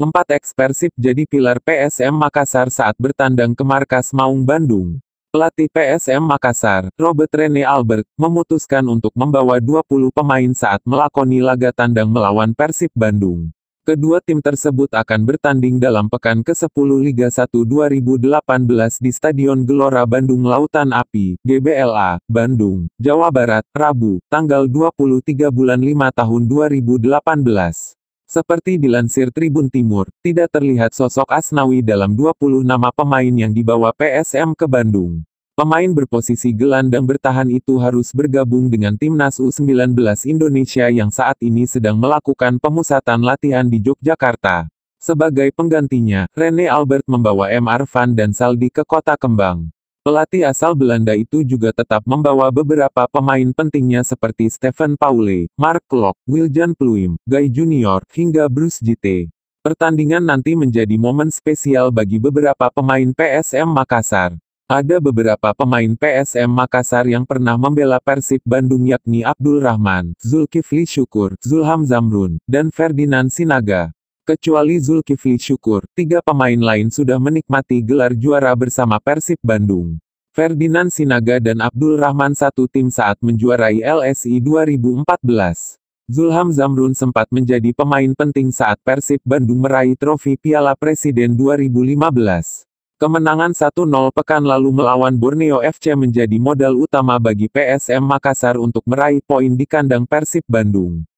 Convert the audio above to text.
4 ekspersif Persib jadi pilar PSM Makassar saat bertandang ke markas Maung Bandung. Pelatih PSM Makassar, Robert Rene Albert, memutuskan untuk membawa 20 pemain saat melakoni laga tandang melawan Persib Bandung. Kedua tim tersebut akan bertanding dalam pekan ke-10 Liga 1 2018 di Stadion Gelora Bandung Lautan Api, GBLA, Bandung, Jawa Barat, Rabu, tanggal 23 bulan 5 tahun 2018. Seperti dilansir Tribun Timur, tidak terlihat sosok Asnawi dalam 20 nama pemain yang dibawa PSM ke Bandung. Pemain berposisi gelandang bertahan itu harus bergabung dengan timnas U19 Indonesia yang saat ini sedang melakukan pemusatan latihan di Yogyakarta. Sebagai penggantinya, Rene Albert membawa M. Arfan dan Saldi ke Kota Kembang. Pelatih asal Belanda itu juga tetap membawa beberapa pemain pentingnya seperti Stephen Paule, Mark Klok, Wiljan Pluim, Guy Junior, hingga Bruce Jitte. Pertandingan nanti menjadi momen spesial bagi beberapa pemain PSM Makassar. Ada beberapa pemain PSM Makassar yang pernah membela Persib Bandung yakni Abdul Rahman, Zulkifli Syukur, Zulham Zamrun, dan Ferdinand Sinaga. Kecuali Zulkifli Syukur, tiga pemain lain sudah menikmati gelar juara bersama Persib Bandung. Ferdinand Sinaga dan Abdul Rahman satu tim saat menjuarai LSI 2014. Zulham Zamrun sempat menjadi pemain penting saat Persib Bandung meraih trofi Piala Presiden 2015. Kemenangan 1-0 pekan lalu melawan Borneo FC menjadi modal utama bagi PSM Makassar untuk meraih poin di kandang Persib Bandung.